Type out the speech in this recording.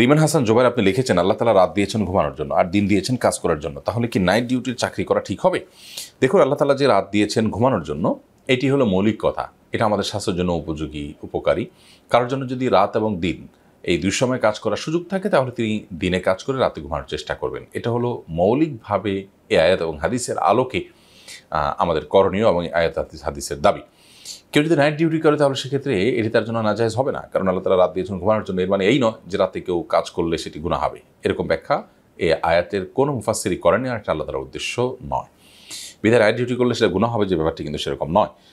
রিমান হাসান জোবাইর আপনি লিখেছেন আল্লাহ তালা রাত দিয়েছেন ঘুমানোর জন্য আর দিন দিয়েছেন কাজ করার জন্য তাহলে কি নাইট ডিউটির চাকরি করা ঠিক হবে দেখুন আল্লাহ তালা যে রাত দিয়েছেন ঘুমানোর জন্য এটি হলো মৌলিক কথা এটা আমাদের স্বাস্থ্যের জন্য উপযোগী উপকারী কারোর জন্য যদি রাত এবং দিন এই দুই সময় কাজ করার সুযোগ থাকে তাহলে তিনি দিনে কাজ করে রাতে ঘুমানোর চেষ্টা করবেন এটা হলো মৌলিকভাবে এ আয়াত এবং হাদিসের আলোকে আমাদের করণীয় এবং আয়াত হাদিসের দাবি কেউ যদি নাইট ডিউটি করে তাহলে সেক্ষেত্রে এটি তার জন্য নাজায়জ হবে না কারণ আল্লাহ তালা রাত দিয়েছেন ঘুমানোর জন্য এর মানে এই নয় যে রাতে কেউ কাজ করলে সেটি গুণা হবে এরকম ব্যাখ্যা এ আয়াতের কোনো মুফাসিরি করেনি আর এটা আল্লাহ তালার উদ্দেশ্য নয় বিধায় নাইট ডিউটি করলে সেটা গুণা হবে যে ব্যাপারটি কিন্তু সেরকম নয়